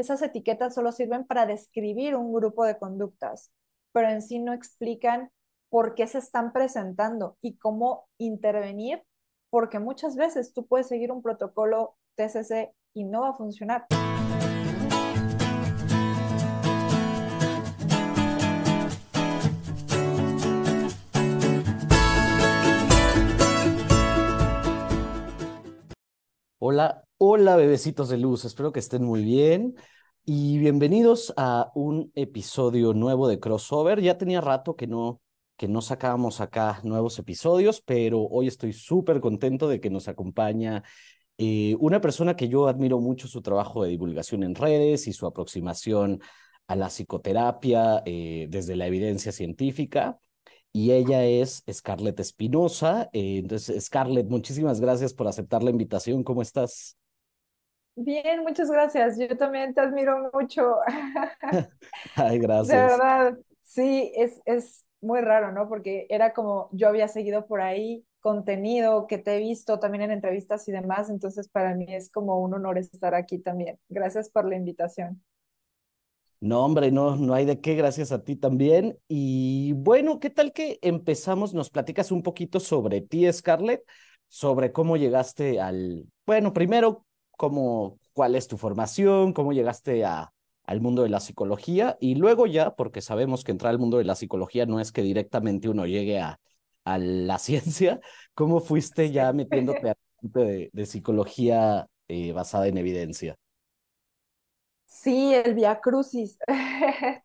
Esas etiquetas solo sirven para describir un grupo de conductas, pero en sí no explican por qué se están presentando y cómo intervenir, porque muchas veces tú puedes seguir un protocolo TCC y no va a funcionar. Hola, Hola bebecitos de luz, espero que estén muy bien y bienvenidos a un episodio nuevo de Crossover. Ya tenía rato que no que no sacábamos acá nuevos episodios, pero hoy estoy súper contento de que nos acompaña eh, una persona que yo admiro mucho su trabajo de divulgación en redes y su aproximación a la psicoterapia eh, desde la evidencia científica y ella es Scarlett Espinosa. Eh, entonces, Scarlett, muchísimas gracias por aceptar la invitación. ¿Cómo estás? Bien, muchas gracias. Yo también te admiro mucho. Ay, gracias. De verdad, sí, es, es muy raro, ¿no? Porque era como yo había seguido por ahí contenido que te he visto también en entrevistas y demás, entonces para mí es como un honor estar aquí también. Gracias por la invitación. No, hombre, no, no hay de qué, gracias a ti también. Y bueno, ¿qué tal que empezamos? Nos platicas un poquito sobre ti, Scarlett, sobre cómo llegaste al, bueno, primero, cómo, cuál es tu formación, cómo llegaste al mundo de la psicología y luego ya, porque sabemos que entrar al mundo de la psicología no es que directamente uno llegue a, la ciencia, ¿cómo fuiste ya metiéndote a de, de psicología eh, basada en evidencia? Sí, el Via Crucis.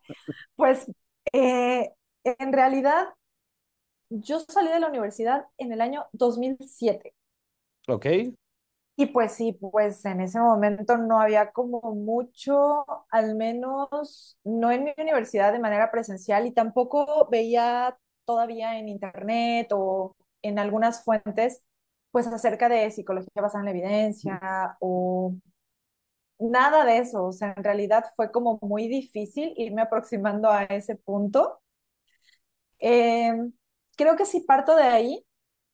pues eh, en realidad yo salí de la universidad en el año 2007. Ok. Y pues sí, pues en ese momento no había como mucho, al menos no en mi universidad de manera presencial y tampoco veía todavía en internet o en algunas fuentes, pues acerca de psicología basada en la evidencia o nada de eso. O sea, en realidad fue como muy difícil irme aproximando a ese punto. Em, creo que si parto de ahí,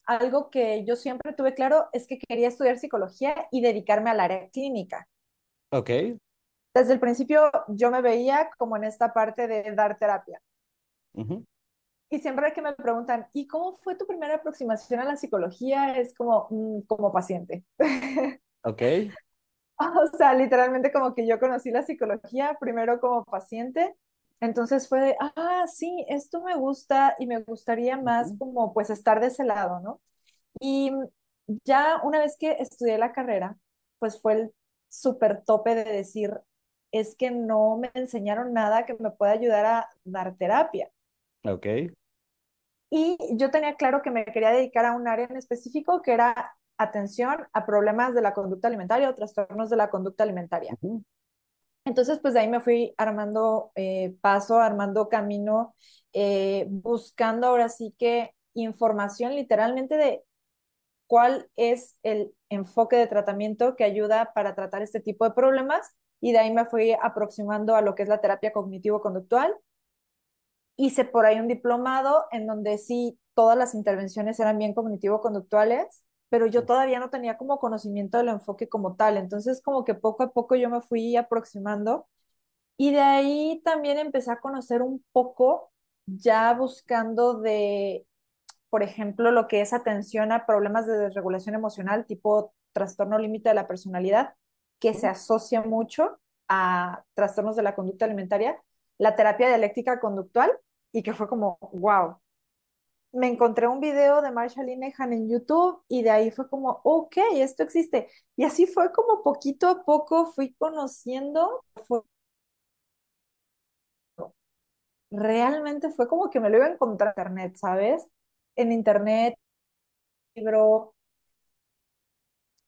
algo que yo siempre tuve claro es que quería estudiar psicología y dedicarme al área clínica. Ok. Desde el principio yo me veía como en esta parte de dar terapia. Y siempre que me preguntan, ¿y cómo fue tu primera aproximación a la psicología? Es como, mm, como paciente. Ok. o sea, literalmente como que yo conocí la psicología primero como paciente entonces fue de, ah, sí, esto me gusta y me gustaría más como pues estar de ese lado, ¿no? Y ya una vez que estudié la carrera, pues fue el súper tope de decir, es que no me enseñaron nada que me pueda ayudar a dar terapia. Ok. Y yo tenía claro que me quería dedicar a un área en específico que era atención a problemas de la conducta alimentaria o trastornos de la conducta alimentaria. Entonces, pues de ahí me fui armando eh, paso, armando camino, eh, buscando ahora sí que información literalmente de cuál es el enfoque de tratamiento que ayuda para tratar este tipo de problemas y de ahí me fui aproximando a lo que es la terapia cognitivo-conductual. Hice por ahí un diplomado en donde sí todas las intervenciones eran bien cognitivo-conductuales pero yo todavía no tenía como conocimiento del enfoque como tal. Entonces, como que poco a poco yo me fui aproximando y de ahí también empecé a conocer un poco ya buscando de, por ejemplo, lo que es atención a problemas de desregulación emocional tipo trastorno límite de la personalidad, que se asocia mucho a trastornos de la conducta alimentaria, la terapia dialéctica conductual, y que fue como, wow, me encontré un video de Marshall Han en YouTube y de ahí fue como, ok, esto existe. Y así fue como poquito a poco fui conociendo. Realmente fue como que me lo iba a encontrar en internet, ¿sabes? En internet, libro.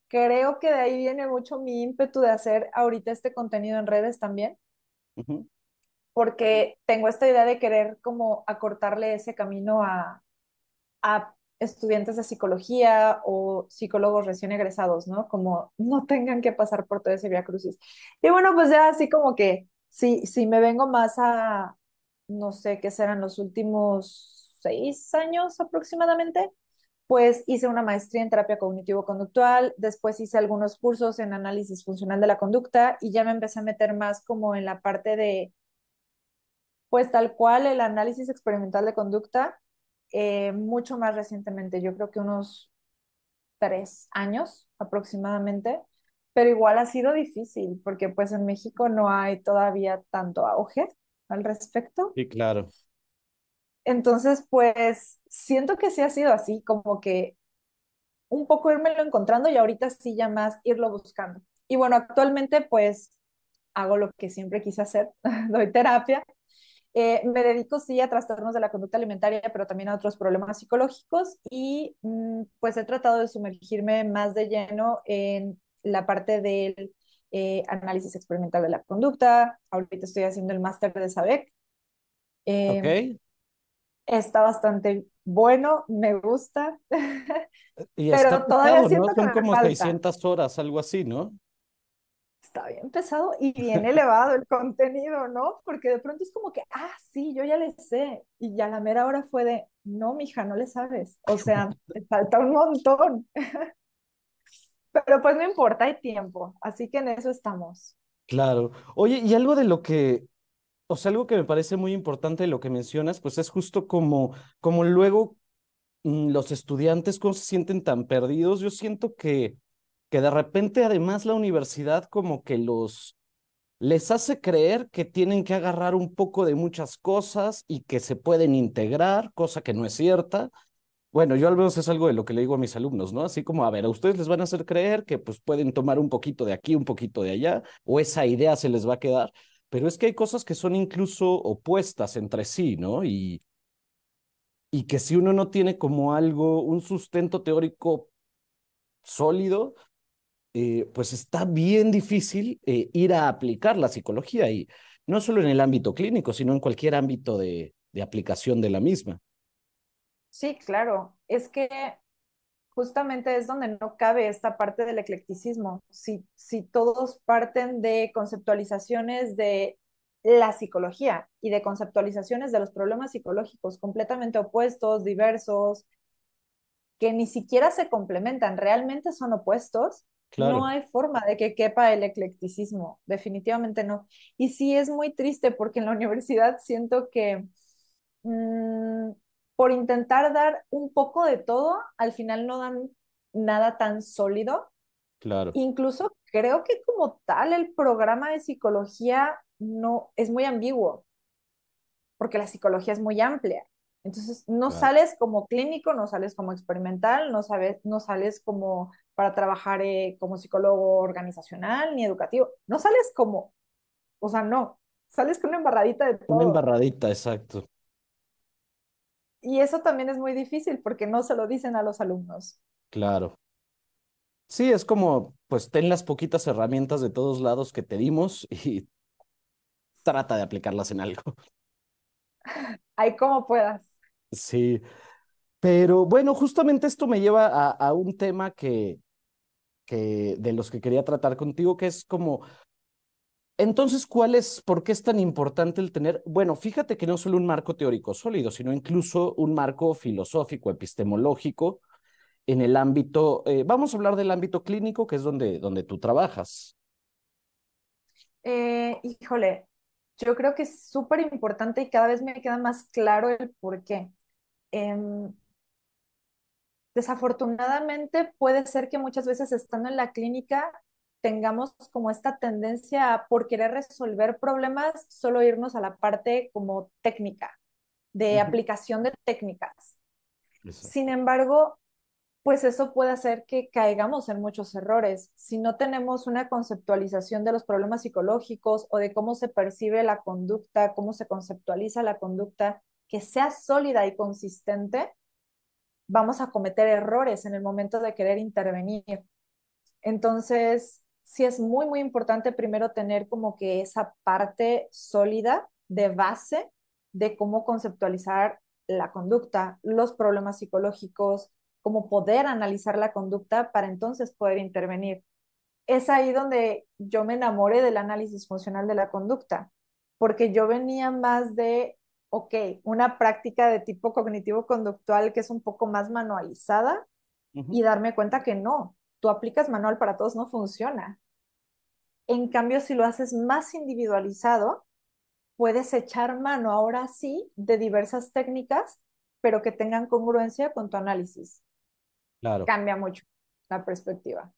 Creo que de ahí viene mucho mi ímpetu de hacer ahorita este contenido en redes también. Porque tengo esta idea de querer como acortarle ese camino a, a estudiantes de psicología o psicólogos recién egresados, ¿no? Como no tengan que pasar por todo ese via crucis. Y bueno, pues ya así como que si, si me vengo más a, no sé qué serán los últimos seis años aproximadamente, pues hice una maestría en terapia cognitivo-conductual, después hice algunos cursos en análisis funcional de la conducta y ya me empecé a meter más como en la parte de, pues tal cual, el análisis experimental de conducta eh, mucho más recientemente, yo creo que unos tres años aproximadamente, pero igual ha sido difícil porque pues en México no hay todavía tanto auge al respecto. Sí, claro. Entonces, pues siento que sí ha sido así, como que un poco lo encontrando y ahorita sí ya más irlo buscando. Y bueno, actualmente pues hago lo que siempre quise hacer, doy terapia eh, me dedico, sí, a trastornos de la conducta alimentaria, pero también a otros problemas psicológicos y mm, pues he tratado de sumergirme más de lleno en la parte del eh, análisis experimental de la conducta. Ahorita estoy haciendo el máster de SABEC. Em, está bastante bueno, me gusta. Y pero todavía Son como 600 horas, algo así, ¿no? está bien pesado y bien elevado el contenido, ¿no? Porque de pronto es como que, ah, sí, yo ya le sé. Y ya la mera hora fue de, no, mija, no le sabes. O sea, te falta un montón. Pero pues no importa, hay tiempo. Así que en eso estamos. Claro. Oye, y algo de lo que o sea, algo que me parece muy importante de lo que mencionas, pues es justo como, como luego mm, los estudiantes, cómo se sienten tan perdidos. Yo siento que que de repente además la universidad como que los les hace creer que tienen que agarrar un poco de muchas cosas y que se pueden integrar, cosa que no es cierta. Bueno, yo al menos es algo de lo que le digo a mis alumnos, ¿no? Así como, a ver, a ustedes les van a hacer creer que pues pueden tomar un poquito de aquí, un poquito de allá, o esa idea se les va a quedar, pero es que hay cosas que son incluso opuestas entre sí, ¿no? Y, y que si uno no tiene como algo, un sustento teórico sólido, eh, pues está bien difícil eh, ir a aplicar la psicología y no solo en el ámbito clínico, sino en cualquier ámbito de, aplicación de la misma. Sí, claro. Es que justamente es donde no cabe esta parte del eclecticismo. si todos parten de conceptualizaciones de la psicología y de conceptualizaciones de los problemas psicológicos completamente opuestos, diversos, que ni siquiera se complementan, realmente son opuestos, no hay forma de que quepa el eclecticismo, definitivamente no. Y sí es muy triste porque en la universidad siento que mm, por intentar dar un poco de todo, al final no dan nada tan sólido. Claro. Incluso creo que como tal el programa de psicología no es muy ambiguo, porque la psicología es muy amplia. Entonces, no sales como clínico, no sales como experimental, no, sabes, no sales como para trabajar eh, como psicólogo organizacional ni educativo, no sales como, o sea, no, sales con una embarradita de todo. Una embarradita, exacto. Y eso también es muy difícil porque no se lo dicen a los alumnos. Claro. Sí, es como, pues ten las poquitas herramientas de todos lados que te dimos y trata de aplicarlas en algo. hay como puedas. Sí, pero bueno, justamente esto me lleva a, un tema que, de los que quería tratar contigo, que es como entonces, ¿cuál es, por qué es tan importante el tener? Bueno, fíjate que no solo un marco teórico sólido, sino incluso un marco filosófico, epistemológico, en el ámbito, eh, vamos a hablar del ámbito clínico, que es donde, donde tú trabajas. Eh, híjole, yo creo que es súper importante y cada vez me queda más claro el por qué. Em, desafortunadamente puede ser que muchas veces estando en la clínica tengamos como esta tendencia por querer resolver problemas, solo irnos a la parte como técnica, de aplicación de técnicas. Sin embargo, pues eso puede hacer que caigamos en muchos errores. Si no tenemos una conceptualización de los problemas psicológicos o de cómo se percibe la conducta, cómo se conceptualiza la conducta, que sea sólida y consistente, vamos a cometer errores en el momento de querer intervenir. Entonces, sí es muy, muy importante primero tener como que esa parte sólida de base de cómo conceptualizar la conducta, los problemas psicológicos, cómo poder analizar la conducta para entonces poder intervenir. Es ahí donde yo me enamoré del análisis funcional de la conducta, porque yo venía más de ok, una práctica de tipo cognitivo-conductual que es un poco más manualizada y darme cuenta que no, tú aplicas manual para todos, no funciona. En cambio, si lo haces más individualizado, puedes echar mano ahora sí de diversas técnicas, pero que tengan congruencia con tu análisis. Claro. Cambia mucho la perspectiva.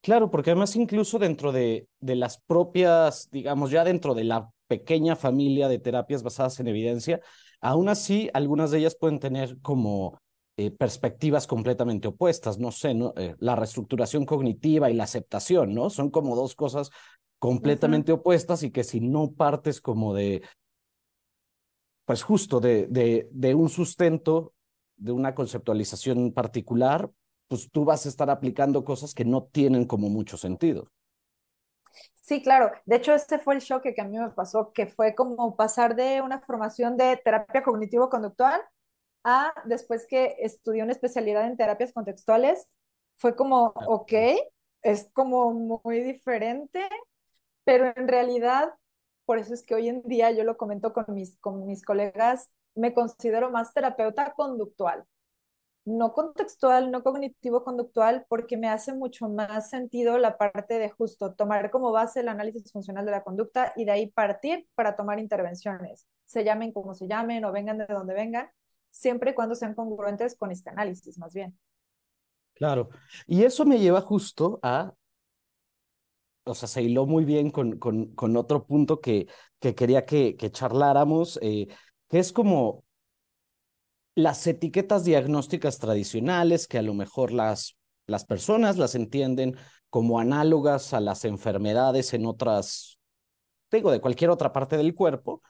Claro, porque además incluso dentro de, de las propias, digamos, ya dentro de la pequeña familia de terapias basadas en evidencia, aún así algunas de ellas pueden tener como eh, perspectivas completamente opuestas, no sé, eh, la reestructuración cognitiva y la aceptación, ¿no? Son como dos cosas completamente opuestas y que si no partes como de, pues justo de, de, de un sustento, de una conceptualización particular, pues tú vas a estar aplicando cosas que no tienen como mucho sentido. Sí, claro. De hecho, este fue el shock que a mí me pasó, que fue como pasar de una formación de terapia cognitivo-conductual a después que estudié una especialidad en terapias contextuales, fue como, ah, ok, es como muy diferente, pero en realidad, por eso es que hoy en día yo lo comento con mis, con mis colegas, me considero más terapeuta conductual no contextual, no cognitivo-conductual, porque me hace mucho más sentido la parte de justo tomar como base el análisis funcional de la conducta y de ahí partir para tomar intervenciones, se llamen como se llamen o vengan de donde vengan, siempre y cuando sean congruentes con este análisis, más bien. Claro, y eso me lleva justo a, o sea, se hiló muy bien con, con, con otro punto que, que quería que, que charláramos, eh, que es como las etiquetas diagnósticas tradicionales, que a lo mejor las, las personas las entienden como análogas a las enfermedades en otras, digo, de cualquier otra parte del cuerpo,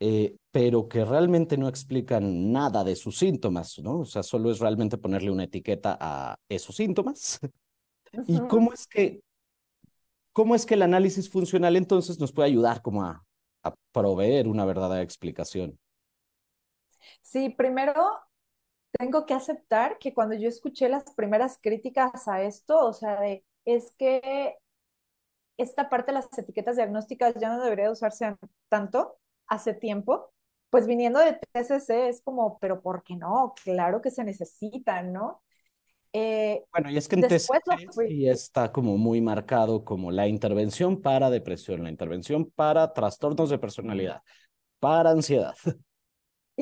eh, pero que realmente no explican nada de sus síntomas, ¿no? O sea, solo es realmente ponerle una etiqueta a esos síntomas. ¿Y cómo es que, cómo es que el análisis funcional entonces nos puede ayudar como a proveer una verdadera explicación? Sí, primero tengo que aceptar que cuando yo escuché las primeras críticas a esto, o sea, de es que esta parte de las etiquetas diagnósticas ya no debería usarse tanto hace tiempo, pues viniendo de TCC es como, pero ¿por qué no? Claro que se necesitan, ¿no? Eh, bueno, y es que en TCC está como muy marcado como la intervención para depresión, la intervención para trastornos de personalidad, para ansiedad.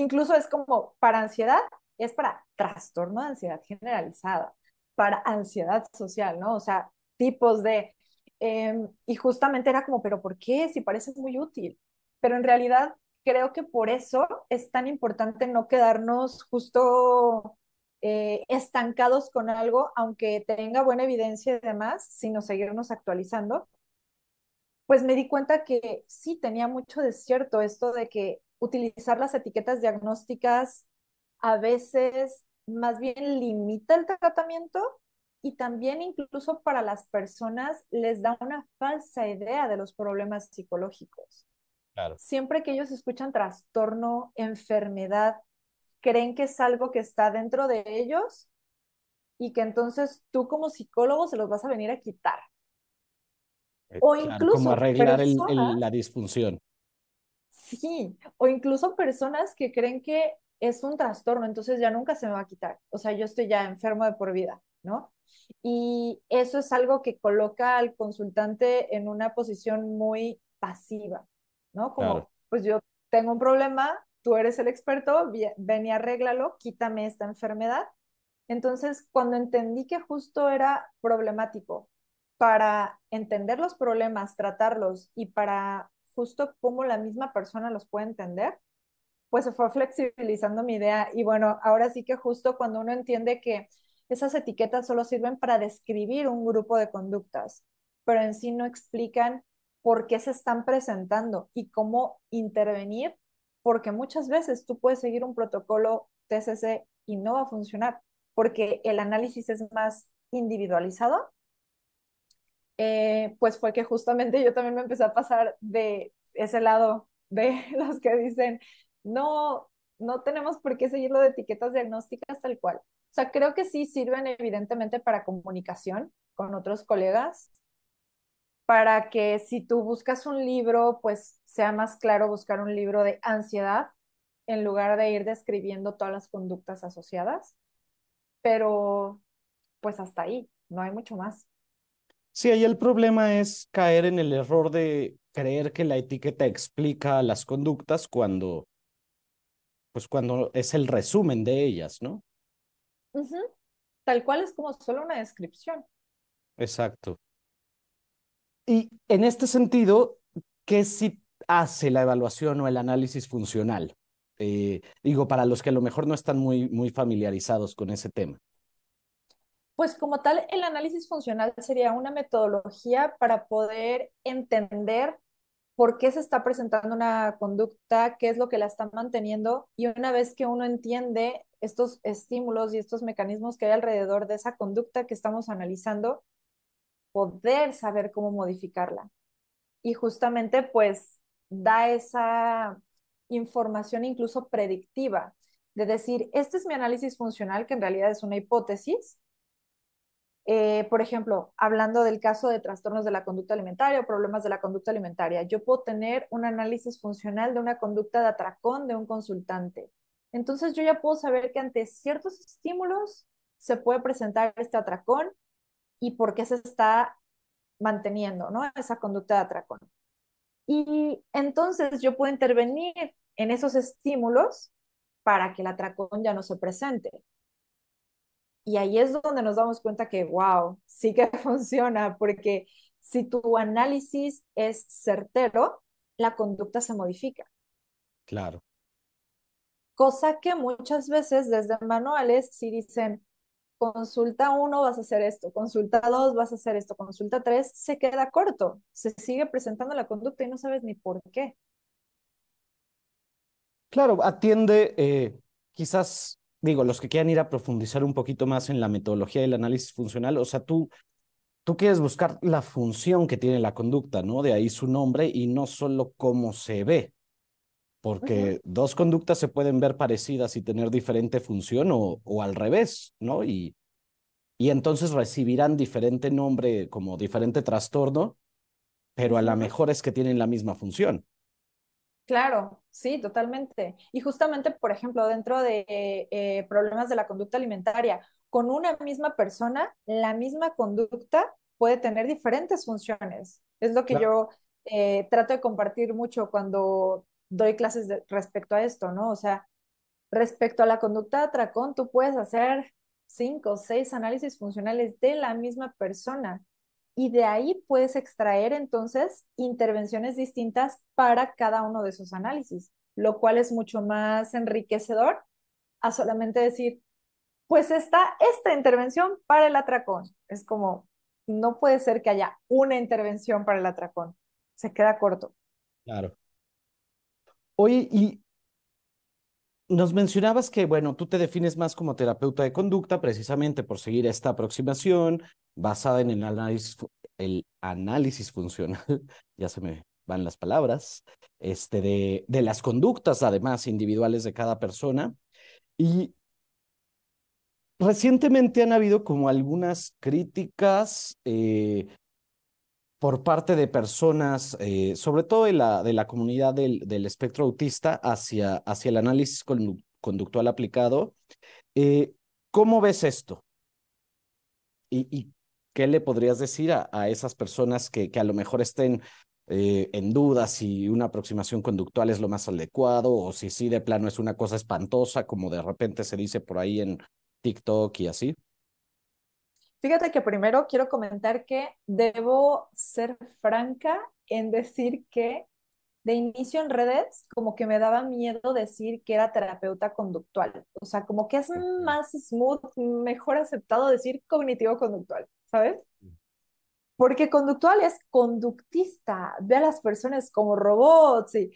Incluso es como para ansiedad, es para trastorno de ansiedad generalizada, para ansiedad social, ¿no? O sea, tipos de... Em, y justamente era como, pero ¿por qué? Si parece muy útil. Pero en realidad creo que por eso es tan importante no quedarnos justo eh, estancados con algo, aunque tenga buena evidencia y demás, sino seguirnos actualizando. Pues me di cuenta que sí tenía mucho desierto esto de que utilizar las etiquetas diagnósticas a veces más bien limita el tratamiento y también incluso para las personas les da una falsa idea de los problemas psicológicos. Siempre que ellos escuchan trastorno, enfermedad, creen que es algo que está dentro de ellos y que entonces tú como psicólogo se los vas a venir a quitar. Eh, o incluso... Como arreglar la disfunción. Sí, o incluso personas que creen que es un trastorno, entonces ya nunca se me va a quitar. O sea, yo estoy ya enfermo de por vida, ¿no? Y eso es algo que coloca al consultante en una posición muy pasiva, ¿no? Como, pues yo tengo un problema, tú eres el experto, ven y arréglalo, quítame esta enfermedad. Entonces, cuando entendí que justo era problemático para entender los problemas, tratarlos y para justo cómo la misma persona los puede entender, pues se fue flexibilizando mi idea. Y bueno, ahora sí que justo cuando uno entiende que esas etiquetas solo sirven para describir un grupo de conductas, pero en sí no explican por qué se están presentando y cómo intervenir, porque muchas veces tú puedes seguir un protocolo TCC y no va a funcionar, porque el análisis es más individualizado eh, pues fue que justamente yo también me empecé a pasar de ese lado de los que dicen, no, no tenemos por qué seguirlo de etiquetas diagnósticas tal cual. O sea, creo que sí sirven evidentemente para comunicación con otros colegas, para que si tú buscas un libro, pues sea más claro buscar un libro de ansiedad en lugar de ir describiendo todas las conductas asociadas. Pero pues hasta ahí, no hay mucho más. Sí, ahí el problema es caer en el error de creer que la etiqueta explica las conductas cuando, pues cuando es el resumen de ellas, ¿no? Tal cual es como solo una descripción. Exacto. Y en este sentido, ¿qué sí hace la evaluación o el análisis funcional? Eh, digo, para los que a lo mejor no están muy, muy familiarizados con ese tema. Pues como tal, el análisis funcional sería una metodología para poder entender por qué se está presentando una conducta, qué es lo que la está manteniendo y una vez que uno entiende estos estímulos y estos mecanismos que hay alrededor de esa conducta que estamos analizando, poder saber cómo modificarla. Y justamente pues da esa información incluso predictiva de decir, este es mi análisis funcional que en realidad es una hipótesis, eh, por ejemplo, hablando del caso de trastornos de la conducta alimentaria o problemas de la conducta alimentaria, yo puedo tener un análisis funcional de una conducta de atracón de un consultante. Entonces yo ya puedo saber que ante ciertos estímulos se puede presentar este atracón y por qué se está manteniendo ¿no? esa conducta de atracón. Y entonces yo puedo intervenir en esos estímulos para que el atracón ya no se presente. Y ahí es donde nos damos cuenta que, wow, sí que funciona, porque si tu análisis es certero, la conducta se modifica. Claro. Cosa que muchas veces desde manuales si dicen, consulta uno vas a hacer esto, consulta dos vas a hacer esto, consulta tres se queda corto, se sigue presentando la conducta y no sabes ni por qué. Claro, atiende eh, quizás digo, los que quieran ir a profundizar un poquito más en la metodología del análisis funcional, o sea, tú, tú quieres buscar la función que tiene la conducta, ¿no? De ahí su nombre y no solo cómo se ve, porque dos conductas se pueden ver parecidas y tener diferente función o, al revés, ¿no? Y, y entonces recibirán diferente nombre como diferente trastorno, pero a lo mejor es que tienen la misma función. Claro, sí, totalmente. Y justamente, por ejemplo, dentro de eh, problemas de la conducta alimentaria, con una misma persona, la misma conducta puede tener diferentes funciones. Es lo que yo eh, trato de compartir mucho cuando doy clases respecto a esto, ¿no? O sea, respecto a la conducta de atracón, tú puedes hacer cinco o seis análisis funcionales de la misma persona y de ahí puedes extraer entonces intervenciones distintas para cada uno de esos análisis, lo cual es mucho más enriquecedor a solamente decir, pues está esta intervención para el atracón. Es como, no puede ser que haya una intervención para el atracón, se queda corto. Claro. Oye, y nos mencionabas que, bueno, tú te defines más como terapeuta de conducta precisamente por seguir esta aproximación basada en el análisis, el análisis funcional, ya se me van las palabras, este, de, de las conductas además individuales de cada persona. Y recientemente han habido como algunas críticas eh, por parte de personas, eh, sobre todo de la, de la comunidad del, del espectro autista, hacia, hacia el análisis conductual aplicado. Eh, ¿Cómo ves esto? ¿Y, qué le podrías decir a, esas personas que, que, a lo mejor estén eh, en duda si una aproximación conductual es lo más adecuado o si sí de plano es una cosa espantosa, como de repente se dice por ahí en TikTok y así? Fíjate que primero quiero comentar que debo ser franca en decir que de inicio en redes como que me daba miedo decir que era terapeuta conductual. O sea, como que es más smooth, mejor aceptado decir cognitivo-conductual, ¿sabes? Porque conductual es conductista, ve a las personas como robots y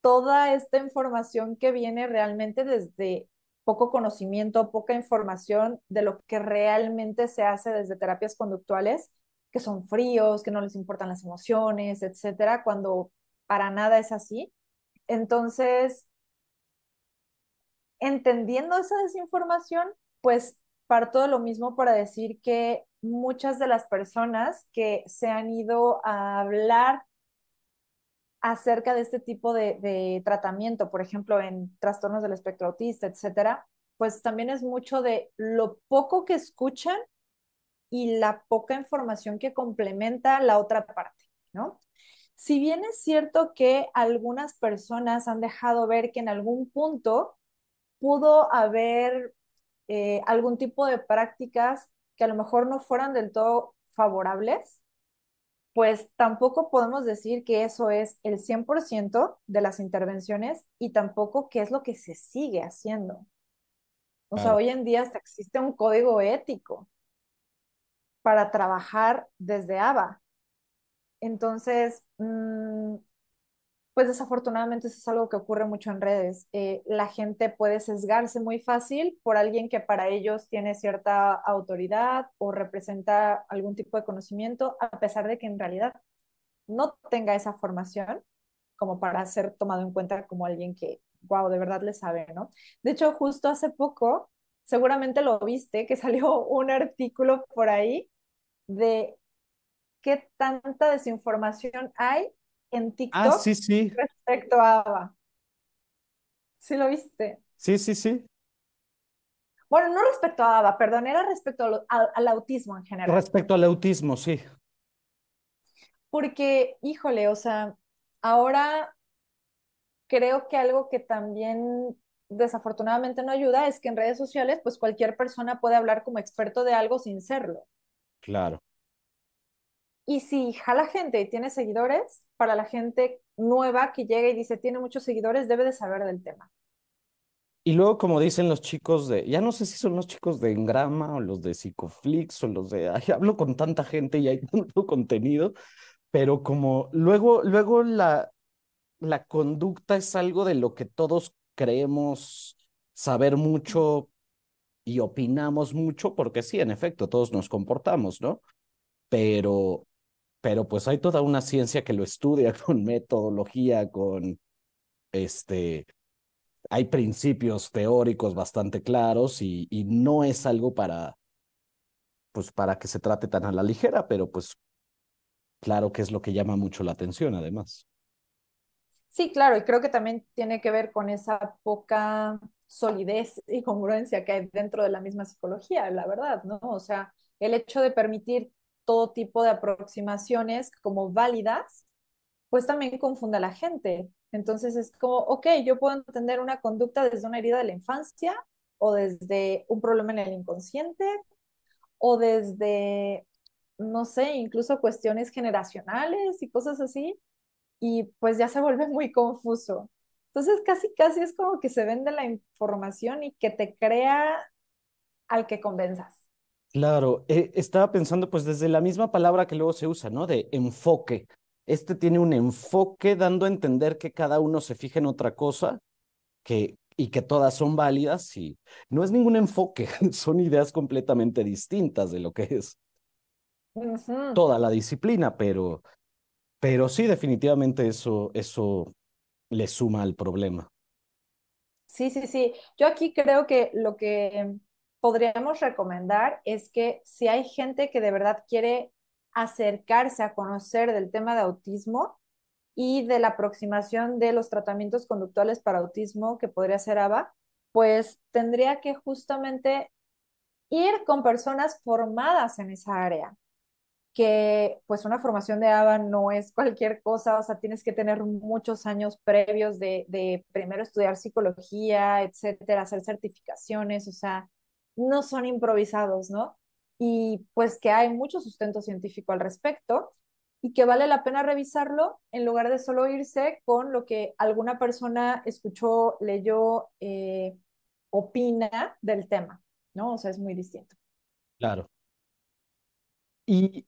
toda esta información que viene realmente desde poco conocimiento, poca información de lo que realmente se hace desde terapias conductuales, que son fríos, que no les importan las emociones, etcétera, cuando para nada es así. Entonces, entendiendo esa desinformación, pues parto de lo mismo para decir que muchas de las personas que se han ido a hablar acerca de este tipo de, tratamiento, por ejemplo, en trastornos del espectro autista, etcétera, pues también es mucho de lo poco que escuchan y la poca información que complementa la otra parte, ¿no? Si bien es cierto que algunas personas han dejado ver que en algún punto pudo haber eh, algún tipo de prácticas que a lo mejor no fueran del todo favorables, pues tampoco podemos decir que eso es el 100% de las intervenciones y tampoco qué es lo que se sigue haciendo. O sea, hoy en día existe un código ético para trabajar desde ABA. Entonces, mm, pues desafortunadamente eso es algo que ocurre mucho en redes. Eh, la gente puede sesgarse muy fácil por alguien que para ellos tiene cierta autoridad o representa algún tipo de conocimiento, a pesar de que en realidad no tenga esa formación como para ser tomado en cuenta como alguien que, wow, de verdad le sabe, ¿no? De hecho, justo hace poco, seguramente lo viste, que salió un artículo por ahí de qué tanta desinformación hay en ah, TikTok sí, sí. respecto a Ava. ¿Sí lo viste? Sí, sí, sí. Bueno, no respecto a Ava, perdón, era respecto al autismo en general. Respecto al autismo, sí. Porque, híjole, o sea, ahora creo que algo que también desafortunadamente no ayuda es que en redes sociales, pues cualquier persona puede hablar como experto de algo sin serlo. Claro. Y si jala gente y tiene seguidores, para la gente nueva que llega y dice tiene muchos seguidores, debe de saber del tema. Y luego, como dicen los chicos de, ya no sé si son los chicos de Engrama o los de Psicoflix o los de, ay, hablo con tanta gente y hay tanto contenido, pero como luego, luego la, la conducta es algo de lo que todos creemos saber mucho y opinamos mucho, porque sí, en efecto, todos nos comportamos, ¿no? Pero pero pues hay toda una ciencia que lo estudia con metodología, con este, hay principios teóricos bastante claros y, no es algo para, pues para que se trate tan a la ligera, pero pues claro que es lo que llama mucho la atención además. Sí, claro, y creo que también tiene que ver con esa poca solidez y congruencia que hay dentro de la misma psicología, la verdad, ¿no? O sea, el hecho de permitir todo tipo de aproximaciones como válidas, pues también confunda a la gente. Entonces es como, ok, yo puedo entender una conducta desde una herida de la infancia o desde un problema en el inconsciente o desde, no sé, incluso cuestiones generacionales y cosas así, y pues ya se vuelve muy confuso. Entonces casi, casi es como que se vende la información y que te crea al que convenzas. Claro, eh, estaba pensando pues desde la misma palabra que luego se usa, ¿no? De enfoque. Este tiene un enfoque dando a entender que cada uno se fija en otra cosa que, y que todas son válidas y no es ningún enfoque, son ideas completamente distintas de lo que es toda la disciplina, pero, pero sí, definitivamente eso, eso le suma al problema. Sí, sí, sí. Yo aquí creo que lo que podríamos recomendar es que si hay gente que de verdad quiere acercarse a conocer del tema de autismo y de la aproximación de los tratamientos conductuales para autismo que podría ser ABA, pues tendría que justamente ir con personas formadas en esa área, que pues una formación de ABA no es cualquier cosa, o sea, tienes que tener muchos años previos de, de primero estudiar psicología, etcétera, hacer certificaciones, o sea, no son improvisados, ¿no? Y pues que hay mucho sustento científico al respecto y que vale la pena revisarlo en lugar de solo irse con lo que alguna persona escuchó, leyó, eh, opina del tema, ¿no? O sea, es muy distinto. Claro. Y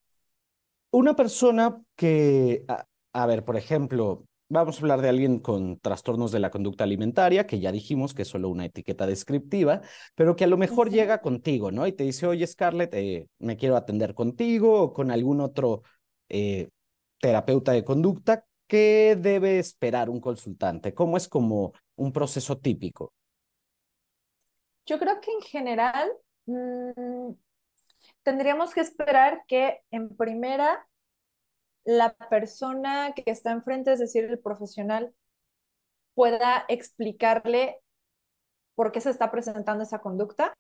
una persona que, a ver, por ejemplo, Vamos a hablar de alguien con trastornos de la conducta alimentaria, que ya dijimos que es solo una etiqueta descriptiva, pero que a lo mejor llega contigo, ¿no? Y te dice, oye, Scarlett, eh, me quiero atender contigo o con algún otro eh, terapeuta de conducta. ¿Qué debe esperar un consultante? ¿Cómo es como un proceso típico? Yo creo que en general mm, tendríamos que esperar que en primera la persona que está enfrente, es decir, el profesional, pueda explicarle por qué se está presentando esa conducta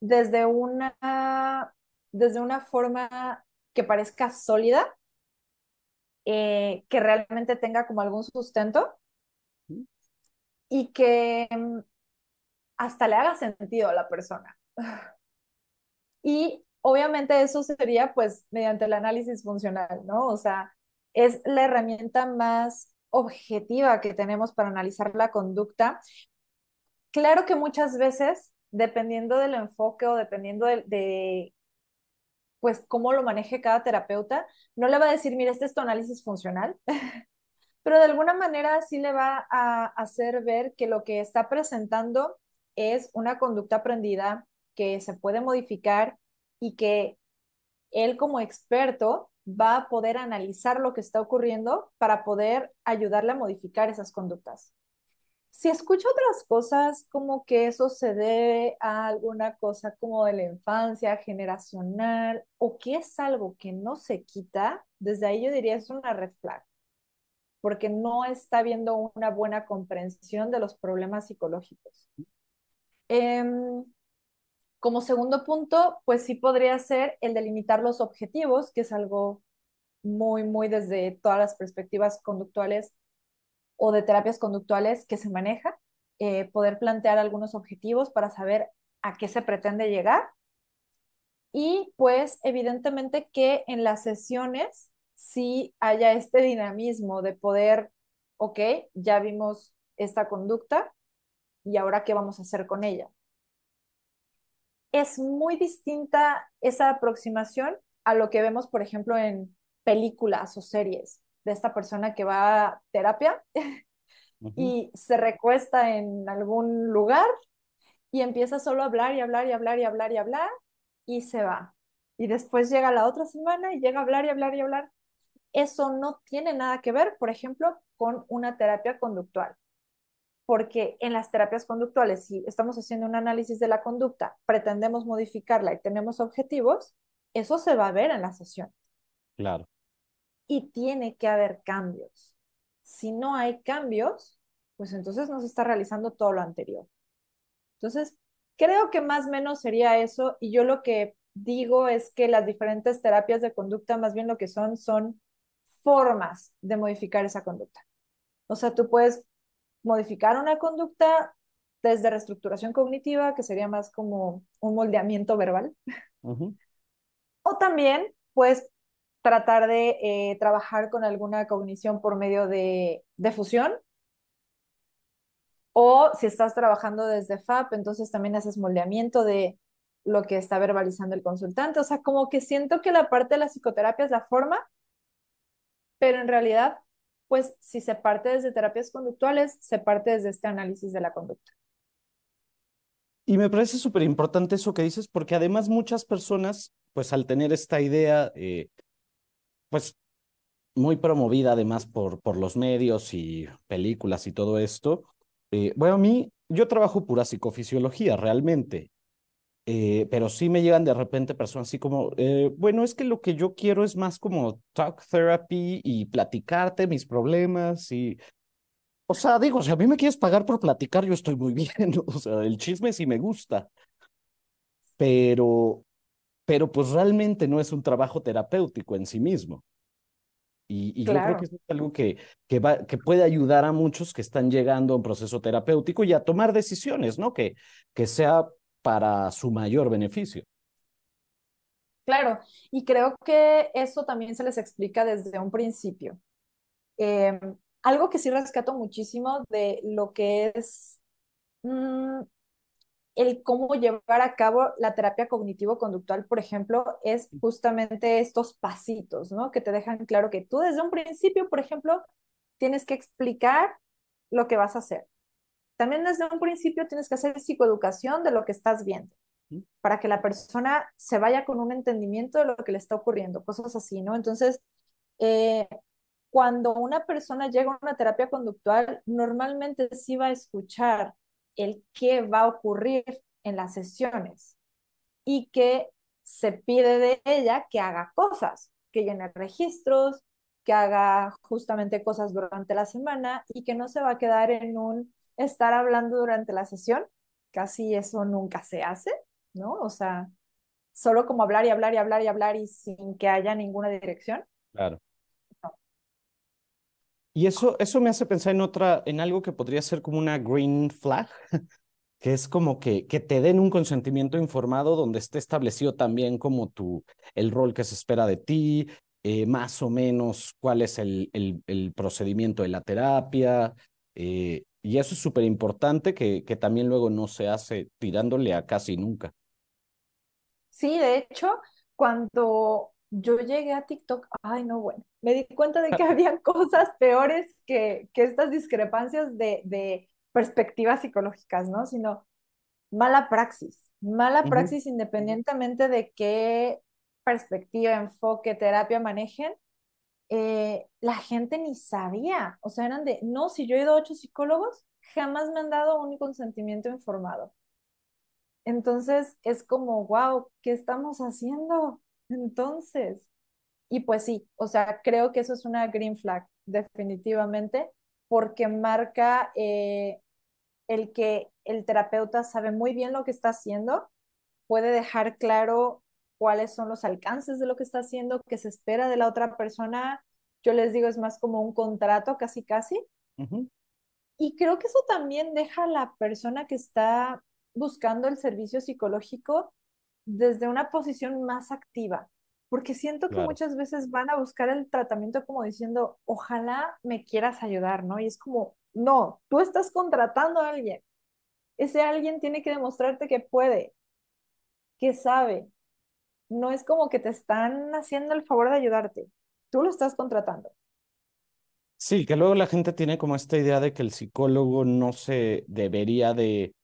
desde una, desde una forma que parezca sólida, eh, que realmente tenga como algún sustento y que mm, hasta le haga sentido a la persona. Y obviamente eso sería pues mediante el análisis funcional, ¿no? O sea, es la herramienta más objetiva que tenemos para analizar la conducta. Claro que muchas veces, dependiendo del enfoque o dependiendo de, pues cómo lo maneje cada terapeuta, no le va a decir, mira, este es tu análisis funcional, pero de alguna manera sí le va a hacer ver que lo que está presentando es una conducta aprendida que se puede modificar y que él como experto va a poder analizar lo que está ocurriendo para poder ayudarle a modificar esas conductas. Si escucho otras cosas como que eso se debe a alguna cosa como de la infancia, generacional, o que es algo que no se quita, desde ahí yo diría es una red flag, porque no está habiendo una buena comprensión de los problemas psicológicos. Eh, como segundo punto, pues sí podría ser el delimitar los objetivos, que es algo muy, muy desde todas las perspectivas conductuales o de terapias conductuales que se maneja, eh, poder plantear algunos objetivos para saber a qué se pretende llegar. Y pues evidentemente que en las sesiones sí haya este dinamismo de poder, ok, ya vimos esta conducta y ahora qué vamos a hacer con ella es muy distinta esa aproximación a lo que vemos, por ejemplo, en películas o series de esta persona que va a terapia y se recuesta en algún lugar y empieza solo a hablar y hablar y hablar y hablar y hablar y se va. Y después llega la otra semana y llega a hablar y hablar y hablar. Eso no tiene nada que ver, por ejemplo, con una terapia conductual porque en las terapias conductuales, si estamos haciendo un análisis de la conducta, pretendemos modificarla y tenemos objetivos, eso se va a ver en la sesión. Claro. Y tiene que haber cambios. Si no hay cambios, pues entonces no se está realizando todo lo anterior. Entonces, creo que más o menos sería eso y yo lo que digo es que las diferentes terapias de conducta más bien lo que son son formas de modificar esa conducta. O sea, tú puedes modificar una conducta desde reestructuración cognitiva, que sería más como un moldeamiento verbal. O también, pues, tratar de eh, trabajar con alguna cognición por medio de, de fusión. O si estás trabajando desde FAP, entonces también haces moldeamiento de lo que está verbalizando el consultante. O sea, como que siento que la parte de la psicoterapia es la forma, pero en realidad pues si se parte desde terapias conductuales, se parte desde este análisis de la conducta. Y me parece súper importante eso que dices, porque además muchas personas, pues al tener esta idea, eh, pues muy promovida además por, por los medios y películas y todo esto, eh, bueno, a mí, yo trabajo pura psicofisiología realmente, eh, pero sí me llegan de repente personas así como, eh, bueno, es que lo que yo quiero es más como talk therapy y platicarte mis problemas y... O sea, digo, si a mí me quieres pagar por platicar, yo estoy muy bien, o sea, el chisme sí me gusta, pero, pero pues realmente no es un trabajo terapéutico en sí mismo. Y, yo creo que es algo que, que, va, que puede ayudar a muchos que están llegando a un proceso terapéutico y a tomar decisiones, ¿no? Que, que sea para su mayor beneficio. Claro, y creo que eso también se les explica desde un principio. Eh, algo que sí rescato muchísimo de lo que es mm, el cómo llevar a cabo la terapia cognitivo-conductual, por ejemplo, es mm. justamente estos pasitos, ¿no? Que te dejan claro que tú desde un principio, por ejemplo, tienes que explicar lo que vas a hacer. También desde un principio tienes que hacer psicoeducación de lo que estás viendo, para que la persona se vaya con un entendimiento de lo que le está ocurriendo, cosas así, ¿no? Entonces, eh, cuando una persona llega a una terapia conductual, normalmente sí va a escuchar el qué va a ocurrir en las sesiones y que se pide de ella que haga cosas, que llene registros, que haga justamente cosas durante la semana y que no se va a quedar en un estar hablando durante la sesión, casi eso nunca se hace, ¿no? O sea, solo como hablar y hablar y hablar y hablar y sin que haya ninguna dirección. Claro. Y eso, eso me hace pensar en otra, en algo que podría ser como una green flag, que es como que, que te den un consentimiento informado donde esté establecido también como tu, el rol que se espera de ti, eh, más o menos cuál es el, el, el procedimiento de la terapia, eh, y eso es súper importante que, también luego no se hace tirándole a casi nunca. Sí, de hecho, cuando yo llegué a TikTok, ay, no, bueno, me di cuenta de que habían cosas peores que, que estas discrepancias de, perspectivas psicológicas, ¿no? Sino mala praxis, mala praxis independientemente de qué perspectiva, enfoque, terapia manejen, eh, la gente ni sabía, o sea, eran de, no, si yo he ido a ocho psicólogos, jamás me han dado un consentimiento informado. Entonces es como, wow, ¿qué estamos haciendo entonces? Y pues sí, o sea, creo que eso es una green flag, definitivamente, porque marca eh, el que el terapeuta sabe muy bien lo que está haciendo, puede dejar claro cuáles son los alcances de lo que está haciendo, qué se espera de la otra persona. Yo les digo, es más como un contrato casi, casi. Y creo que eso también deja a la persona que está buscando el servicio psicológico desde una posición más activa, porque siento que muchas veces van a buscar el tratamiento como diciendo, ojalá me quieras ayudar, ¿no? Y es como, no, tú estás contratando a alguien. Ese alguien tiene que demostrarte que puede, que sabe, no es como que te están haciendo el favor de ayudarte, tú lo estás contratando. Sí, que luego la gente tiene como esta idea de que el psicólogo no se debería de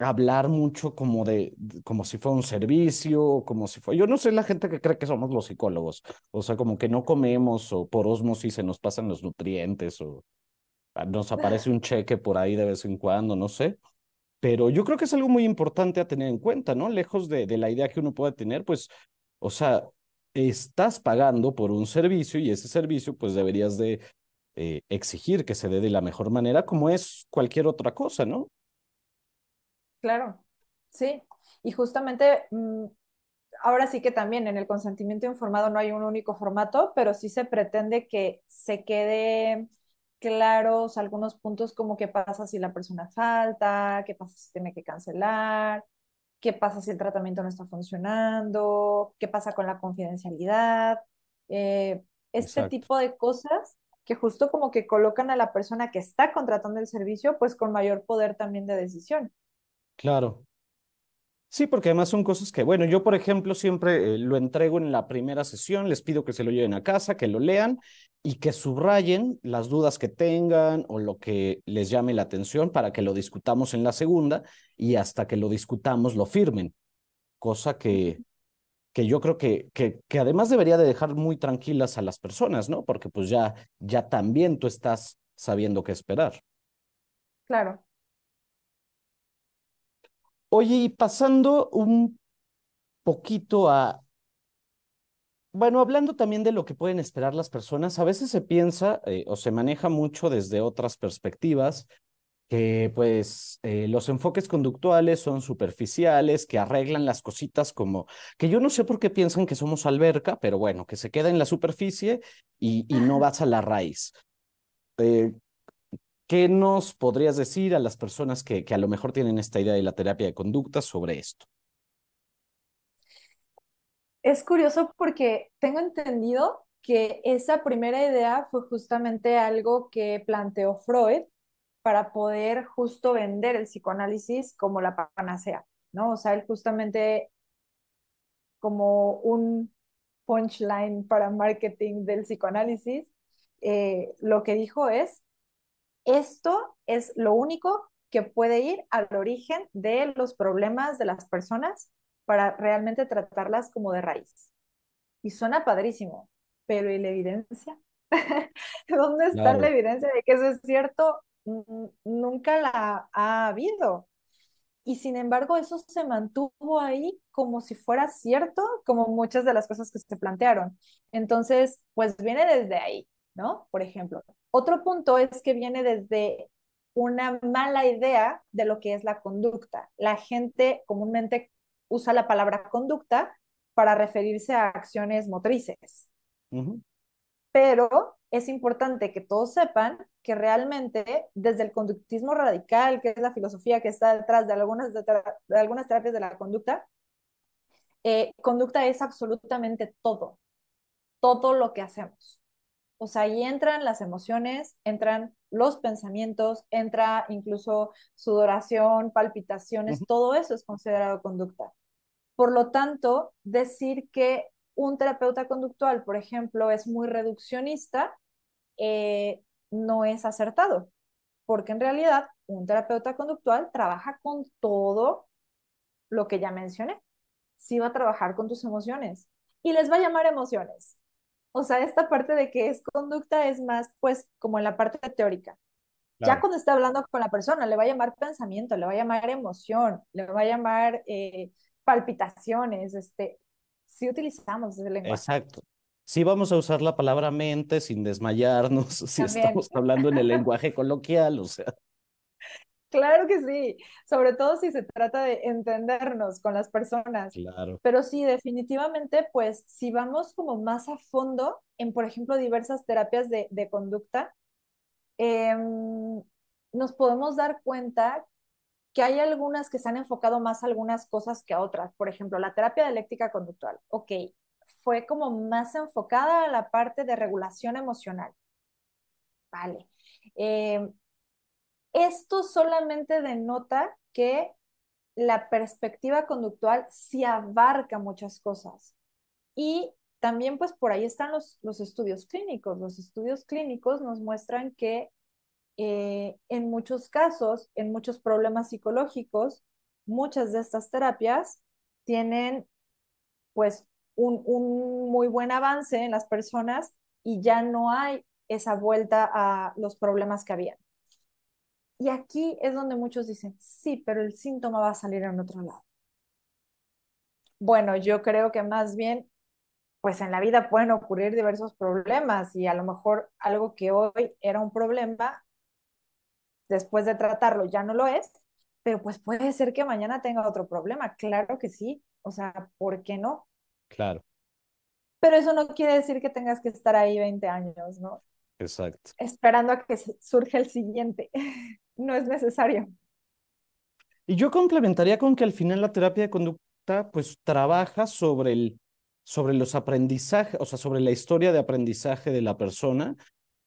hablar mucho como de como si fuera un servicio, como si fuera. Yo no sé la gente que cree que somos los psicólogos, o sea, como que no comemos o por osmosis se nos pasan los nutrientes o ah, nos aparece un cheque por ahí de vez en cuando, no sé pero yo creo que es algo muy importante a tener en cuenta, ¿no? Lejos de, la idea que uno pueda tener, pues, o sea, estás pagando por un servicio y ese servicio, pues, deberías de eh, exigir que se dé de la mejor manera, como es cualquier otra cosa, ¿no? Claro, sí. Y justamente mm, ahora sí que también en el consentimiento informado no hay un único formato, pero sí se pretende que se quede claros algunos puntos como qué pasa si la persona falta, qué pasa si tiene que cancelar, qué pasa si el tratamiento no está funcionando, qué pasa con la confidencialidad, eh, este tipo de cosas que justo como que colocan a la persona que está contratando el servicio pues con mayor poder también de decisión. Claro, Sí, porque además son cosas que, bueno, yo por ejemplo siempre eh, lo entrego en la primera sesión, les pido que se lo lleven a casa, que lo lean y que subrayen las dudas que tengan o lo que les llame la atención para que lo discutamos en la segunda y hasta que lo discutamos lo firmen, cosa que, que yo creo que, que, además debería de dejar muy tranquilas a las personas, ¿no? Porque pues ya, ya también tú estás sabiendo qué esperar. Claro, Oye, y pasando un poquito a, bueno, hablando también de lo que pueden esperar las personas, a veces se piensa eh, o se maneja mucho desde otras perspectivas que pues eh, los enfoques conductuales son superficiales, que arreglan las cositas como que yo no sé por qué piensan que somos alberca, pero bueno, que se queda en la superficie y, no vas a la raíz. Eh, ¿Qué nos podrías decir a las personas que, a lo mejor tienen esta idea de la terapia de conducta sobre esto? Es curioso porque tengo entendido que esa primera idea fue justamente algo que planteó Freud para poder justo vender el psicoanálisis como la panacea, ¿no? O sea, él justamente como un punchline para marketing del psicoanálisis, eh, lo que dijo es esto es lo único que puede ir al origen de los problemas de las personas para realmente tratarlas como de raíz. Y suena padrísimo, pero ¿y la evidencia? ¿Dónde está la evidencia de que eso es cierto? Nunca la ha habido. Y sin embargo, eso se mantuvo ahí como si fuera cierto, como muchas de las cosas que se plantearon. Entonces, pues viene desde ahí. ¿no? Por ejemplo. Otro punto es que viene desde una mala idea de lo que es la conducta. La gente comúnmente usa la palabra conducta para referirse a acciones motrices. Pero es importante que todos sepan que realmente desde el conductismo radical, que es la filosofía que está detrás de algunas, algunas terapias de la conducta, eh, conducta es absolutamente todo, todo lo que hacemos. O sea, ahí entran las emociones, entran los pensamientos, entra incluso sudoración, palpitaciones, todo eso es considerado conducta. Por lo tanto, decir que un terapeuta conductual, por ejemplo, es muy reduccionista, eh, no es acertado, porque en realidad un terapeuta conductual trabaja con todo lo que ya mencioné. Sí va a trabajar con tus emociones y les va a llamar emociones. O sea, esta parte de que es conducta es más, pues, como en la parte teórica. Ya cuando está hablando con la persona, le va a llamar pensamiento, le va a llamar emoción, le va a llamar eh, palpitaciones, este, si utilizamos el lenguaje. Exacto. Sí vamos a usar la palabra mente sin desmayarnos, si estamos hablando en el lenguaje coloquial, o sea. Claro que sí, sobre todo si se trata de entendernos con las personas. Claro. Pero sí, definitivamente, pues si vamos como más a fondo en, por ejemplo, diversas terapias de, conducta, em, nos podemos dar cuenta que hay algunas que se han enfocado más a algunas cosas que a otras. Por ejemplo, la terapia dialéctica conductual, ok, fue como más enfocada a la parte de regulación emocional. Vale. Eh, esto solamente denota que la perspectiva conductual sí abarca muchas cosas. Y también pues por ahí están los, estudios clínicos. Los estudios clínicos nos muestran que eh, en muchos casos, en muchos problemas psicológicos, muchas de estas terapias tienen pues un, un, muy buen avance en las personas y ya no hay esa vuelta a los problemas que habían. Y aquí es donde muchos dicen, sí, pero el síntoma va a salir en otro lado. Bueno, yo creo que más bien, pues en la vida pueden ocurrir diversos problemas y a lo mejor algo que hoy era un problema, después de tratarlo ya no lo es, pero pues puede ser que mañana tenga otro problema, claro que sí, o sea, ¿por qué no? Claro. Pero eso no quiere decir que tengas que estar ahí 20 años, ¿no? Exacto. Esperando a que surja el siguiente. No es necesario. Y yo complementaría con que al final la terapia de conducta pues trabaja sobre el sobre los aprendizajes, o sea, sobre la historia de aprendizaje de la persona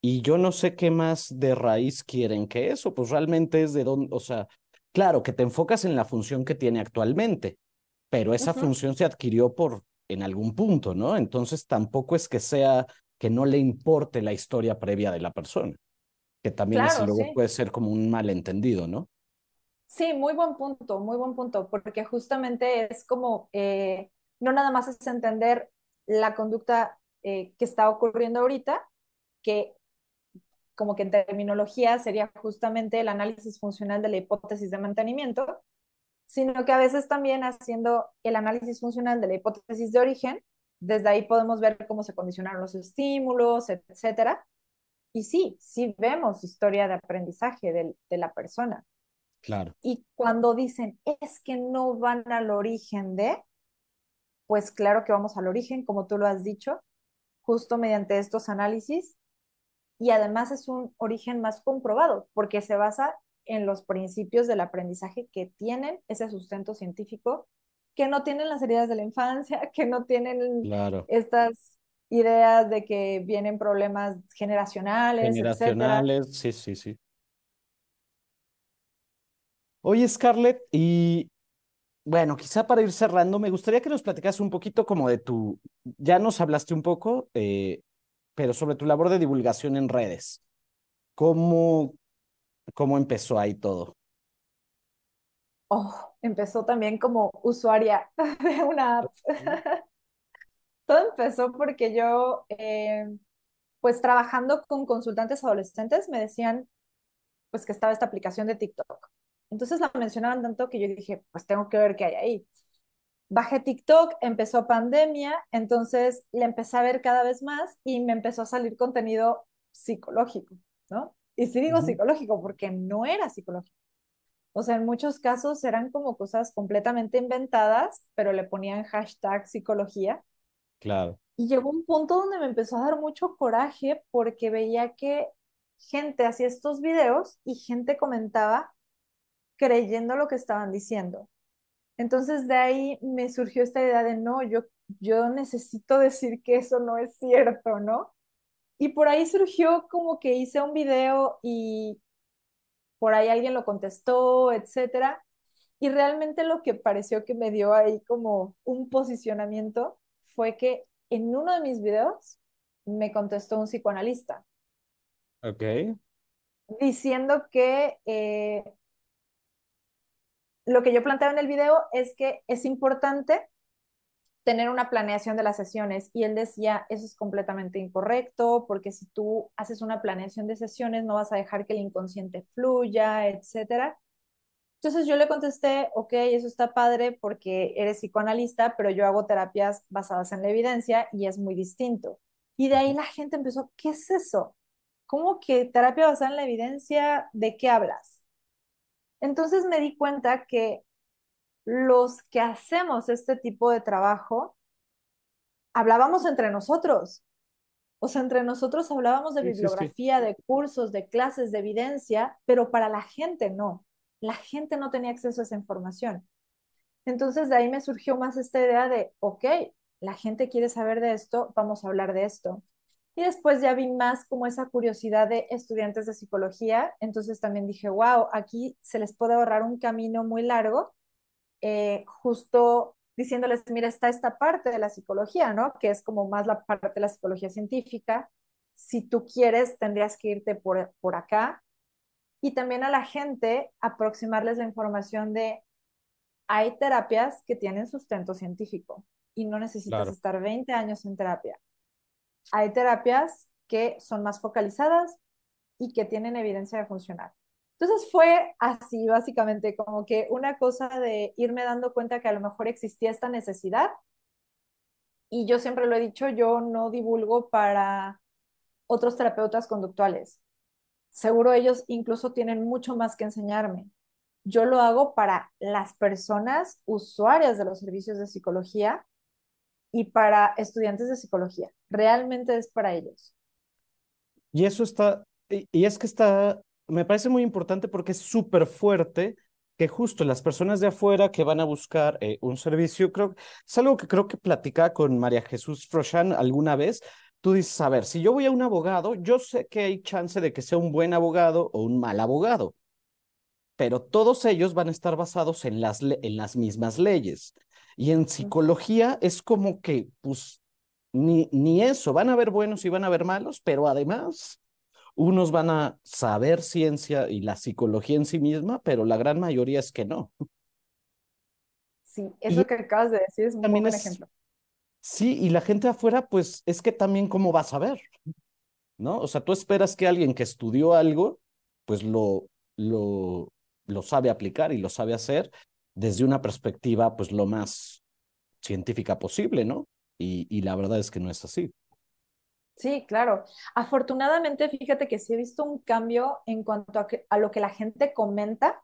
y yo no sé qué más de raíz quieren que eso, pues realmente es de dónde, o sea, claro que te enfocas en la función que tiene actualmente, pero esa función se adquirió por en algún punto, ¿no? Entonces tampoco es que sea que no le importe la historia previa de la persona, que también luego puede ser como un malentendido, ¿no? Sí, muy buen punto, muy buen punto, porque justamente es como, eh, no nada más es entender la conducta eh, que está ocurriendo ahorita, que como que en terminología sería justamente el análisis funcional de la hipótesis de mantenimiento, sino que a veces también haciendo el análisis funcional de la hipótesis de origen, desde ahí podemos ver cómo se condicionaron los estímulos, etcétera. Y sí, sí vemos historia de aprendizaje de, de la persona. Claro. Y cuando dicen, es que no van al origen de, pues claro que vamos al origen, como tú lo has dicho, justo mediante estos análisis. Y además es un origen más comprobado, porque se basa en los principios del aprendizaje que tienen ese sustento científico que no tienen las heridas de la infancia, que no tienen estas ideas de que vienen problemas generacionales. Generacionales, sí, sí, sí. Oye, Scarlett, y bueno, quizá para ir cerrando, me gustaría que nos platicas un poquito como de tu, ya nos hablaste un poco, eh, pero sobre tu labor de divulgación en redes. ¿Cómo, cómo empezó ahí todo? oh, empezó también como usuaria de una app. Todo empezó porque yo, eh, pues trabajando con consultantes adolescentes, me decían, pues que estaba esta aplicación de TikTok. Entonces la mencionaban tanto que yo dije, pues tengo que ver qué hay ahí. Bajé TikTok, empezó pandemia, entonces le empecé a ver cada vez más y me empezó a salir contenido psicológico, ¿no? Y sí digo psicológico porque no era psicológico. O sea, en muchos casos eran como cosas completamente inventadas, pero le ponían hashtag psicología. Claro. Y llegó un punto donde me empezó a dar mucho coraje porque veía que gente hacía estos videos y gente comentaba creyendo lo que estaban diciendo. Entonces de ahí me surgió esta idea de, no, yo, yo necesito decir que eso no es cierto, ¿no? Y por ahí surgió como que hice un video y por ahí alguien lo contestó, etcétera. Y realmente lo que pareció que me dio ahí como un posicionamiento fue que en uno de mis videos me contestó un psicoanalista. Ok. Diciendo que eh, lo que yo planteaba en el video es que es importante tener una planeación de las sesiones. Y él decía, eso es completamente incorrecto, porque si tú haces una planeación de sesiones, no vas a dejar que el inconsciente fluya, etcétera. Entonces yo le contesté, ok, eso está padre porque eres psicoanalista, pero yo hago terapias basadas en la evidencia y es muy distinto. Y de ahí la gente empezó, ¿qué es eso? ¿Cómo que terapia basada en la evidencia? ¿De qué hablas? Entonces me di cuenta que los que hacemos este tipo de trabajo, hablábamos entre nosotros. O sea, entre nosotros hablábamos de bibliografía, de cursos, de clases, de evidencia, pero para la gente no. La gente no tenía acceso a esa información. Entonces de ahí me surgió más esta idea de, ok, la gente quiere saber de esto, vamos a hablar de esto. Y después ya vi más como esa curiosidad de estudiantes de psicología, entonces también dije, wow, aquí se les puede ahorrar un camino muy largo eh, justo diciéndoles, mira, está esta parte de la psicología, ¿no? Que es como más la parte de la psicología científica. Si tú quieres, tendrías que irte por, acá. Y también a la gente aproximarles la información de, hay terapias que tienen sustento científico y no necesitas estar 20 años en terapia. Hay terapias que son más focalizadas y que tienen evidencia de funcionar. Entonces fue así, básicamente, como que una cosa de irme dando cuenta que a lo mejor existía esta necesidad. Y yo siempre lo he dicho, yo no divulgo para otros terapeutas conductuales. Seguro ellos incluso tienen mucho más que enseñarme. Yo lo hago para las personas usuarias de los servicios de psicología y para estudiantes de psicología. Realmente es para ellos. Y eso está, y es que está me parece muy importante porque es súper fuerte que justo las personas de afuera que van a buscar eh, un servicio, creo, es algo que creo que platicaba con María Jesús Froshan alguna vez. Tú dices, a ver, si yo voy a un abogado, yo sé que hay chance de que sea un buen abogado o un mal abogado, pero todos ellos van a estar basados en las, en las mismas leyes. Y en psicología es como que, pues, ni, ni eso, van a haber buenos y van a haber malos, pero además unos van a saber ciencia y la psicología en sí misma, pero la gran mayoría es que no. Sí, eso que acabas de decir es un buen ejemplo. Sí, y la gente afuera, pues es que también cómo va a saber, ¿no? O sea, tú esperas que alguien que estudió algo, pues lo, lo, lo sabe aplicar y lo sabe hacer desde una perspectiva, pues lo más científica posible, ¿no? y la verdad es que no es así. Sí, claro. Afortunadamente, fíjate que sí he visto un cambio en cuanto a, lo que la gente comenta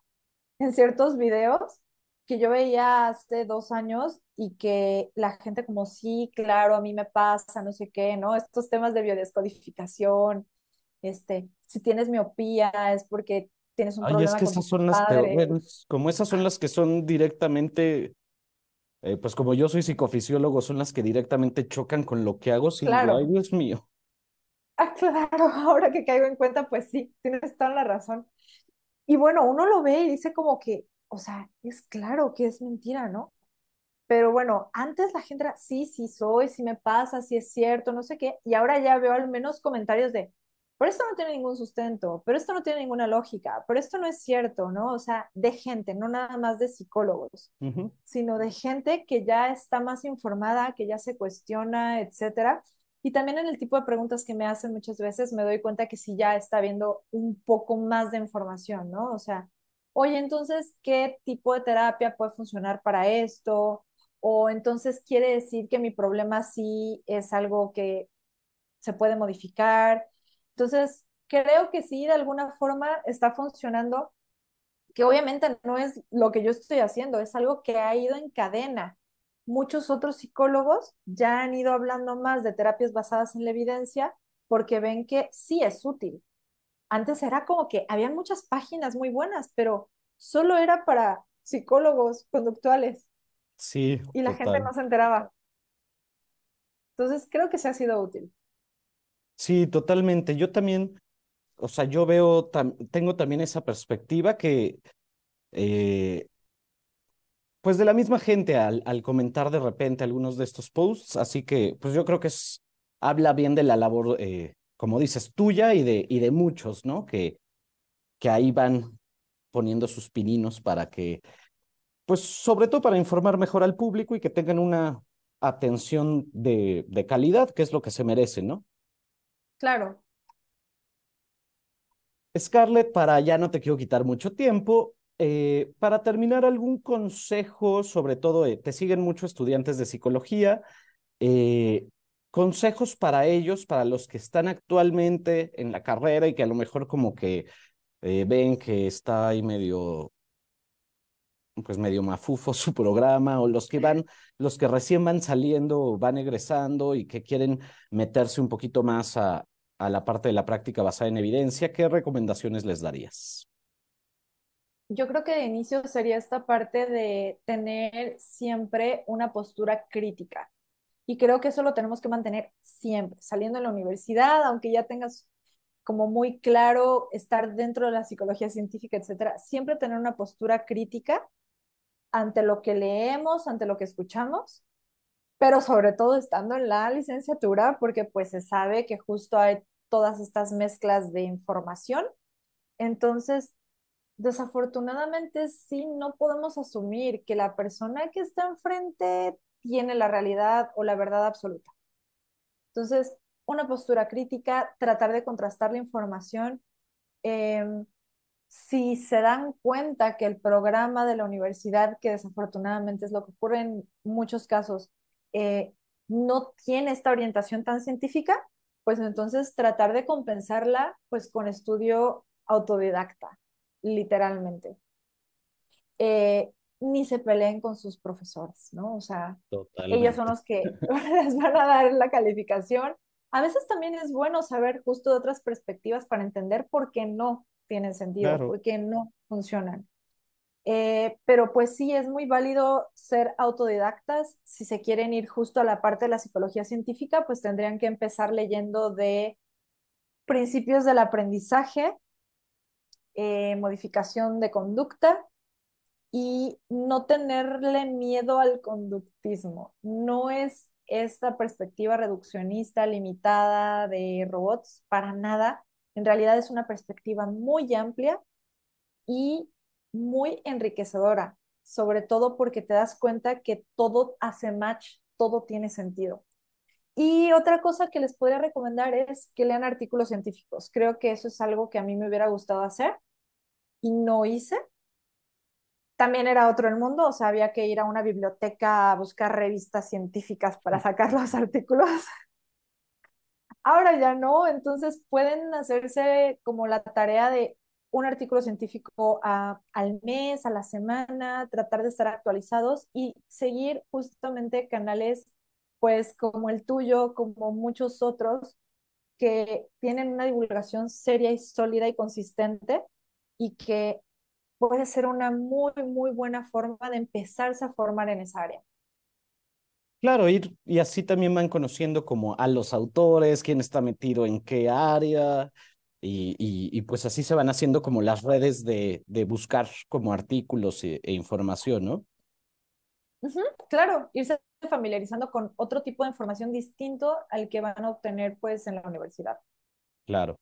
en ciertos videos que yo veía hace dos años y que la gente como, sí, claro, a mí me pasa, no sé qué, ¿no? Estos temas de biodescodificación, este, si tienes miopía es porque tienes un problema es que como esas son las que son directamente eh, pues como yo soy psicofisiólogo, son las que directamente chocan con lo que hago, sin claro. ay Dios mío. Ah, claro, ahora que caigo en cuenta, pues sí, tienes toda la razón. Y bueno, uno lo ve y dice como que, o sea, es claro que es mentira, ¿no? Pero bueno, antes la gente era, sí, sí soy, sí me pasa, sí es cierto, no sé qué, y ahora ya veo al menos comentarios de, pero esto no tiene ningún sustento, pero esto no tiene ninguna lógica, pero esto no es cierto, ¿no? O sea, de gente, no nada más de psicólogos, sino de gente que ya está más informada, que ya se cuestiona, etcétera. Y también en el tipo de preguntas que me hacen muchas veces me doy cuenta que sí ya está viendo un poco más de información, ¿no? O sea, oye, entonces, ¿qué tipo de terapia puede funcionar para esto? O entonces quiere decir que mi problema sí es algo que se puede modificar entonces, creo que sí, de alguna forma está funcionando, que obviamente no es lo que yo estoy haciendo, es algo que ha ido en cadena. Muchos otros psicólogos ya han ido hablando más de terapias basadas en la evidencia porque ven que sí es útil. Antes era como que habían muchas páginas muy buenas, pero solo era para psicólogos conductuales. Sí. Y la gente no se enteraba. Entonces, creo que se ha sido útil. Sí, totalmente. Yo también, o sea, yo veo, tengo también esa perspectiva que, eh, pues de la misma gente al, comentar de repente algunos de estos posts, así que, pues yo creo que es, habla bien de la labor, eh, como dices, tuya y de, y de muchos, ¿no? Que, que ahí van poniendo sus pininos para que, pues sobre todo para informar mejor al público y que tengan una atención de, de calidad, que es lo que se merece, ¿no? Claro. Scarlett, para ya no te quiero quitar mucho tiempo, eh, para terminar, algún consejo, sobre todo, eh, te siguen muchos estudiantes de psicología, eh, consejos para ellos, para los que están actualmente en la carrera y que a lo mejor como que ven que está ahí medio, pues medio mafufo su programa, o los que van, los que recién van saliendo, van egresando y que quieren meterse un poquito más a, a la parte de la práctica basada en evidencia, ¿qué recomendaciones les darías? Yo creo que de inicio sería esta parte de tener siempre una postura crítica. Y creo que eso lo tenemos que mantener siempre, saliendo de la universidad, aunque ya tengas como muy claro estar dentro de la psicología científica, etcétera, siempre tener una postura crítica ante lo que leemos, ante lo que escuchamos, pero sobre todo estando en la licenciatura, porque pues se sabe que justo hay todas estas mezclas de información. Entonces, desafortunadamente sí no podemos asumir que la persona que está enfrente tiene la realidad o la verdad absoluta. Entonces, una postura crítica, tratar de contrastar la información. Em, si se dan cuenta que el programa de la universidad, que desafortunadamente es lo que ocurre en muchos casos, eh, no tiene esta orientación tan científica, pues entonces tratar de compensarla pues con estudio autodidacta, literalmente. Eh, ni se peleen con sus profesores, ¿no? O sea, ellos son los que les van a dar la calificación. A veces también es bueno saber justo de otras perspectivas para entender por qué no tienen sentido, por qué no funcionan. Eh, pero pues sí, es muy válido ser autodidactas. Si se quieren ir justo a la parte de la psicología científica, pues tendrían que empezar leyendo de principios del aprendizaje, eh, modificación de conducta y no tenerle miedo al conductismo. No es esta perspectiva reduccionista, limitada de robots, para nada. En realidad es una perspectiva muy amplia y muy enriquecedora, sobre todo porque te das cuenta que todo hace match, todo tiene sentido. Y otra cosa que les podría recomendar es que lean artículos científicos. Creo que eso es algo que a mí me hubiera gustado hacer y no hice. También era otro el mundo, o sea, había que ir a una biblioteca a buscar revistas científicas para sacar los artículos. Ahora ya no, entonces pueden hacerse como la tarea de un artículo científico al mes, a la semana, tratar de estar actualizados y seguir justamente canales pues como el tuyo, como muchos otros que tienen una divulgación seria y sólida y consistente y que puede ser una muy, muy buena forma de empezarse a formar en esa área. Claro, y, y así también van conociendo como a los autores, quién está metido en qué área, y, pues así se van haciendo como las redes de, buscar como artículos e, e información, ¿no? claro, irse familiarizando con otro tipo de información distinto al que van a obtener pues en la universidad. Claro.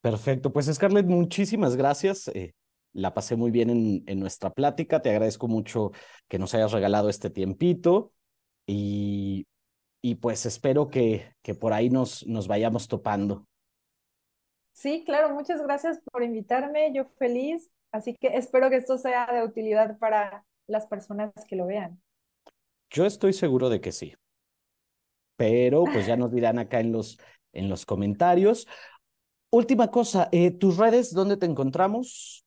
Perfecto, pues Scarlett, muchísimas gracias. Eh, la pasé muy bien en, en nuestra plática, te agradezco mucho que nos hayas regalado este tiempito y, y pues espero que, que por ahí nos, nos vayamos topando. Sí, claro, muchas gracias por invitarme, yo feliz, así que espero que esto sea de utilidad para las personas que lo vean. Yo estoy seguro de que sí, pero pues ya nos dirán acá en los, en los comentarios. Última cosa, eh, tus redes, ¿dónde te encontramos?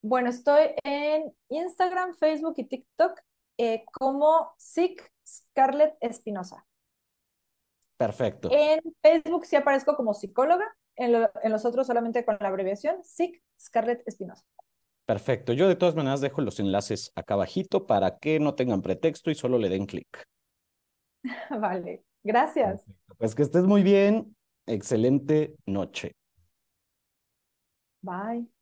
Bueno, estoy en Instagram, Facebook y TikTok eh, como SIC Scarlett Espinosa. Perfecto. En Facebook sí aparezco como psicóloga, en, los otros solamente con la abreviación SIC Scarlett Espinosa. Perfecto. Yo de todas maneras dejo los enlaces acá abajito para que no tengan pretexto y solo le den clic. Vale, gracias. Pues que estés muy bien. Excelente noche. Bye.